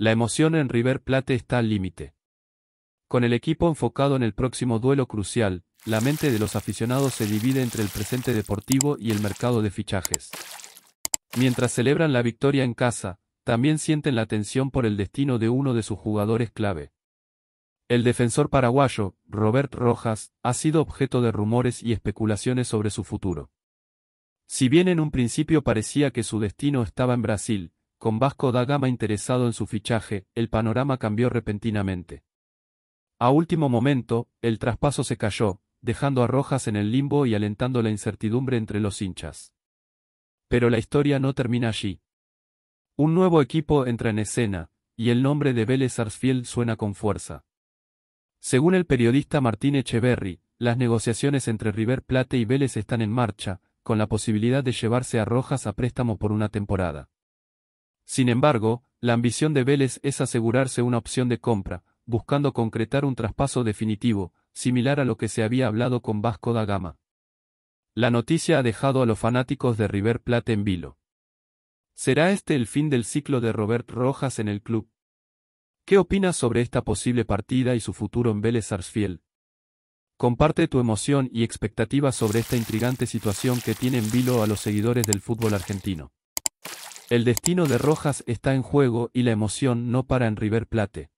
La emoción en River Plate está al límite. Con el equipo enfocado en el próximo duelo crucial, la mente de los aficionados se divide entre el presente deportivo y el mercado de fichajes. Mientras celebran la victoria en casa, también sienten la tensión por el destino de uno de sus jugadores clave. El defensor paraguayo, Robert Rojas, ha sido objeto de rumores y especulaciones sobre su futuro. Si bien en un principio parecía que su destino estaba en Brasil, con Vasco da Gama interesado en su fichaje, el panorama cambió repentinamente. A último momento, el traspaso se cayó, dejando a Rojas en el limbo y alentando la incertidumbre entre los hinchas. Pero la historia no termina allí. Un nuevo equipo entra en escena, y el nombre de Vélez Arsfield suena con fuerza. Según el periodista Martín Echeverri, las negociaciones entre River Plate y Vélez están en marcha, con la posibilidad de llevarse a Rojas a préstamo por una temporada. Sin embargo, la ambición de Vélez es asegurarse una opción de compra, buscando concretar un traspaso definitivo, similar a lo que se había hablado con Vasco da Gama. La noticia ha dejado a los fanáticos de River Plate en vilo. ¿Será este el fin del ciclo de Robert Rojas en el club? ¿Qué opinas sobre esta posible partida y su futuro en Vélez Sarsfield? Comparte tu emoción y expectativas sobre esta intrigante situación que tiene en vilo a los seguidores del fútbol argentino. El destino de Rojas está en juego y la emoción no para en River Plate.